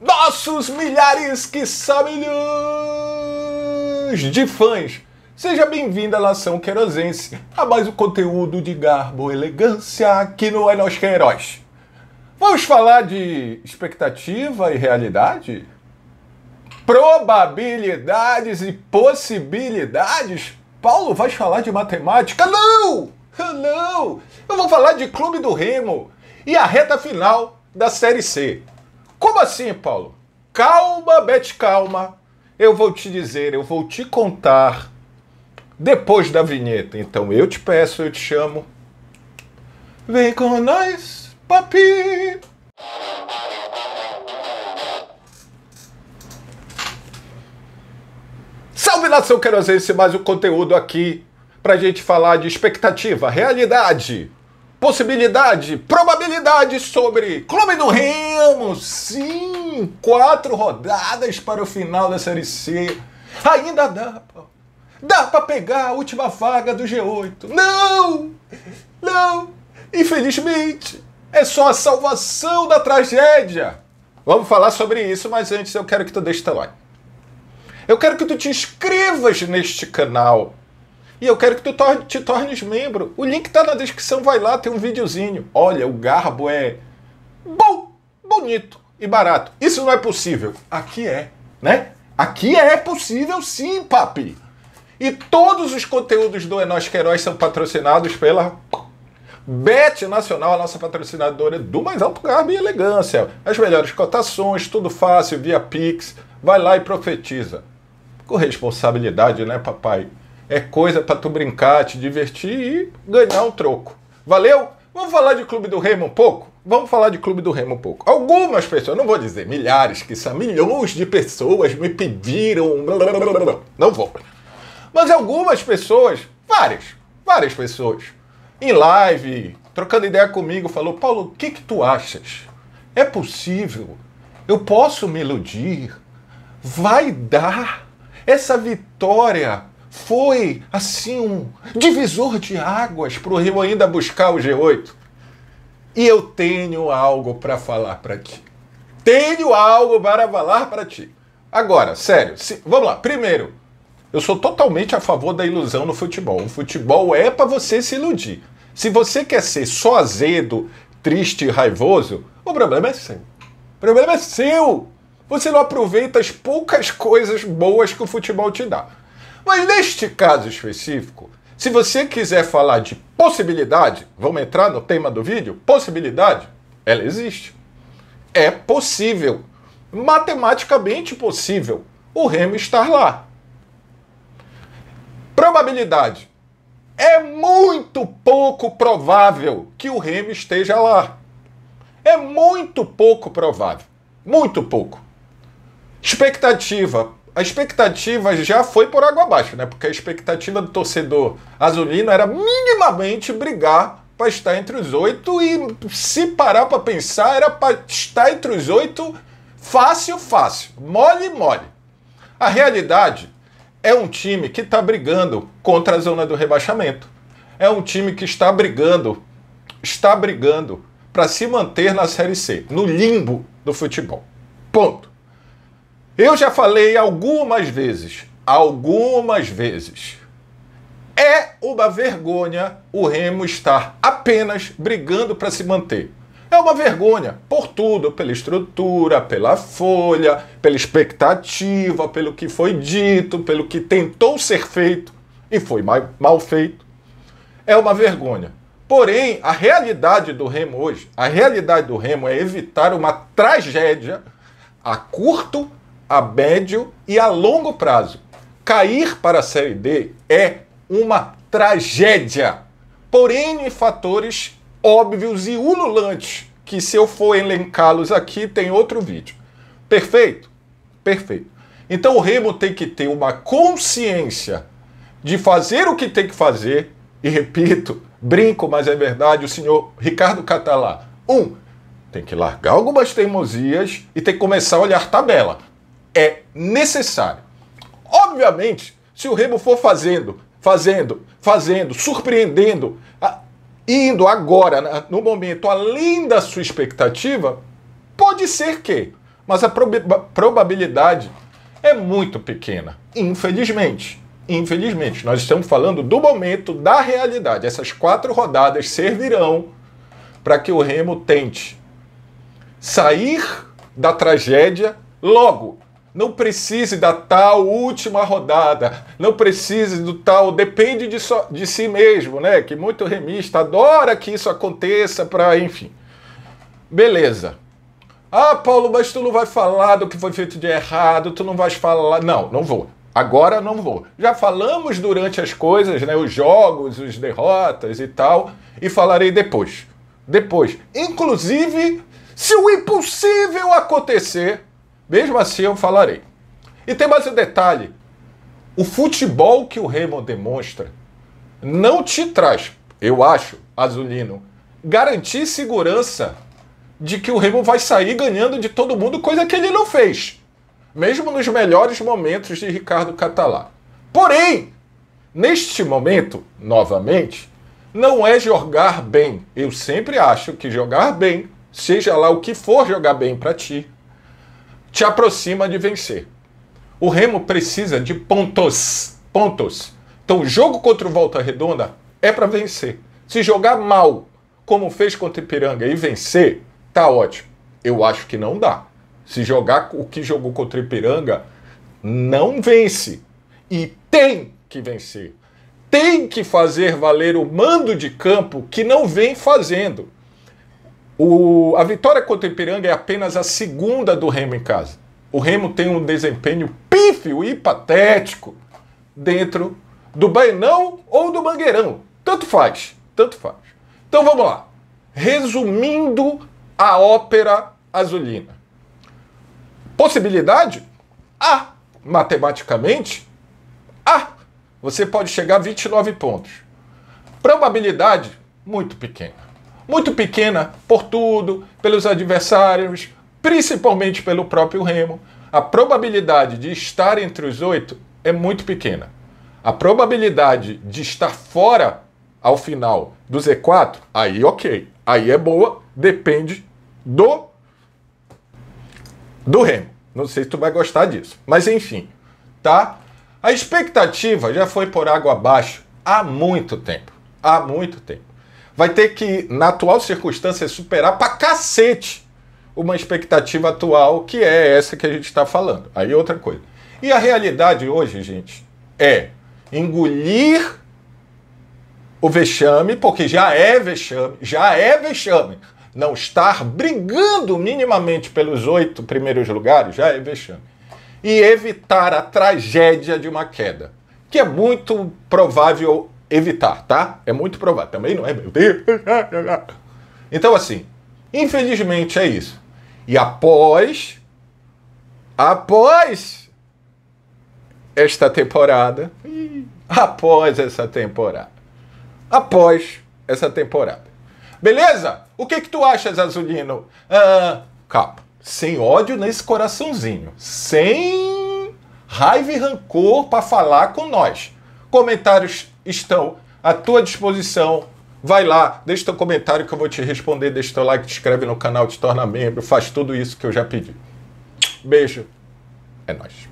Nossos milhares, que são milhões de fãs! Seja bem-vindo à Nação Querosense, a mais um conteúdo de garbo elegância aqui no É Nós é Heróis. Vamos falar de expectativa e realidade? Probabilidades e possibilidades? Paulo vai falar de matemática? Não! Não! Eu vou falar de Clube do Remo! e a reta final da Série C. Como assim, Paulo? Calma, Bete, calma. Eu vou te dizer, eu vou te contar depois da vinheta. Então eu te peço, eu te chamo. Vem com nós, papi! Salve nação quero querosense, é mais um conteúdo aqui pra gente falar de expectativa, realidade, possibilidade, probabilidade sobre Clube do Remo. Sim, quatro rodadas para o final da Série C. Ainda dá, pô. Dá para pegar a última vaga do G8. Não! Não! Infelizmente, é só a salvação da tragédia. Vamos falar sobre isso, mas antes eu quero que tu deixe teu like. Eu quero que tu te inscrevas neste canal e eu quero que tu torne, te tornes membro. O link tá na descrição, vai lá, tem um videozinho. Olha, o garbo é bom, bonito e barato. Isso não é possível. Aqui é, né? Aqui é possível sim, papi. E todos os conteúdos do Enós Queiroz são patrocinados pela Bet Nacional, a nossa patrocinadora é do mais alto garbo e elegância. As melhores cotações, tudo fácil, via Pix. Vai lá e profetiza. Com responsabilidade, né, papai? é coisa para tu brincar, te divertir e ganhar um troco. Valeu? Vamos falar de Clube do Remo um pouco? Vamos falar de Clube do Remo um pouco. Algumas pessoas, não vou dizer milhares, que são milhões de pessoas me pediram. Não vou. Mas algumas pessoas, várias, várias pessoas, em live, trocando ideia comigo, falou: Paulo, o que, que tu achas? É possível? Eu posso me iludir? Vai dar? Essa vitória foi assim um divisor de águas para o Rio ainda buscar o G8. E eu tenho algo para falar para ti. Tenho algo para falar para ti. Agora, sério, se, vamos lá. Primeiro, eu sou totalmente a favor da ilusão no futebol. O futebol é para você se iludir. Se você quer ser só azedo, triste e raivoso, o problema é seu. O problema é seu. Você não aproveita as poucas coisas boas que o futebol te dá. Mas neste caso específico, se você quiser falar de possibilidade, vamos entrar no tema do vídeo? Possibilidade, ela existe. É possível. Matematicamente possível o Remo estar lá. Probabilidade. É muito pouco provável que o Remo esteja lá. É muito pouco provável. Muito pouco. Expectativa a expectativa já foi por água abaixo, né? Porque a expectativa do torcedor azulino era minimamente brigar para estar entre os oito e se parar para pensar era para estar entre os oito fácil, fácil, mole, mole. A realidade é um time que está brigando contra a zona do rebaixamento. É um time que está brigando, está brigando para se manter na Série C, no limbo do futebol. Ponto. Eu já falei algumas vezes, algumas vezes. É uma vergonha o Remo estar apenas brigando para se manter. É uma vergonha por tudo, pela estrutura, pela folha, pela expectativa, pelo que foi dito, pelo que tentou ser feito e foi mal feito. É uma vergonha. Porém, a realidade do Remo hoje, a realidade do Remo é evitar uma tragédia a curto a médio e a longo prazo. Cair para a Série D é uma tragédia, Porém, em fatores óbvios e ululantes, que se eu for elencá-los aqui, tem outro vídeo. Perfeito? Perfeito. Então o Remo tem que ter uma consciência de fazer o que tem que fazer, e repito, brinco, mas é verdade, o senhor Ricardo Catalá. Um, tem que largar algumas teimosias e tem que começar a olhar tabela é necessário. Obviamente, se o Remo for fazendo, fazendo, fazendo, surpreendendo, indo agora, no momento, além da sua expectativa, pode ser que, mas a prob probabilidade é muito pequena, infelizmente. Infelizmente, nós estamos falando do momento, da realidade. Essas quatro rodadas servirão para que o Remo tente sair da tragédia logo não precise da tal última rodada, não precise do tal, depende de, so, de si mesmo, né? Que muito remista adora que isso aconteça para, enfim. Beleza. Ah, Paulo, mas tu não vai falar do que foi feito de errado, tu não vais falar. Não, não vou. Agora não vou. Já falamos durante as coisas, né? Os jogos, os derrotas e tal, e falarei depois. Depois. Inclusive, se o impossível acontecer mesmo assim, eu falarei. E tem mais um detalhe: o futebol que o Raymond demonstra não te traz, eu acho, Azulino, garantir segurança de que o Raymond vai sair ganhando de todo mundo, coisa que ele não fez, mesmo nos melhores momentos de Ricardo Catalá. Porém, neste momento, novamente, não é jogar bem. Eu sempre acho que jogar bem, seja lá o que for jogar bem para ti, te aproxima de vencer. O Remo precisa de pontos, pontos. Então, o jogo contra o Volta Redonda é para vencer. Se jogar mal, como fez contra o Ipiranga, e vencer, tá ótimo. Eu acho que não dá. Se jogar o que jogou contra o Ipiranga, não vence. E tem que vencer. Tem que fazer valer o mando de campo que não vem fazendo. O, a vitória contra o Ipiranga é apenas a segunda do Remo em casa. O Remo tem um desempenho pífio e patético dentro do Baenão ou do Mangueirão. Tanto faz, tanto faz. Então vamos lá. Resumindo a ópera azulina. Possibilidade? Ah, matematicamente? Ah, você pode chegar a 29 pontos. Probabilidade? Muito pequena muito pequena por tudo, pelos adversários, principalmente pelo próprio Remo. A probabilidade de estar entre os oito é muito pequena. A probabilidade de estar fora ao final do Z4, aí ok, aí é boa, depende do do Remo. Não sei se tu vai gostar disso, mas enfim, tá? A expectativa já foi por água abaixo há muito tempo, há muito tempo vai ter que, na atual circunstância, superar pra cacete uma expectativa atual que é essa que a gente está falando. Aí outra coisa. E a realidade hoje, gente, é engolir o vexame, porque já é vexame, já é vexame. Não estar brigando minimamente pelos oito primeiros lugares já é vexame. E evitar a tragédia de uma queda, que é muito provável evitar, tá? É muito provável. Também não é meu Deus. Então, assim, infelizmente é isso. E após. Após esta temporada. Após essa temporada. Após essa temporada. Beleza? O que, que tu achas, Azulino? Ah, calma. Sem ódio nesse coraçãozinho. Sem raiva e rancor para falar com nós. Comentários estão à tua disposição. Vai lá, deixa teu comentário que eu vou te responder, deixa teu like, te inscreve no canal, te torna membro, faz tudo isso que eu já pedi. Beijo. É nóis.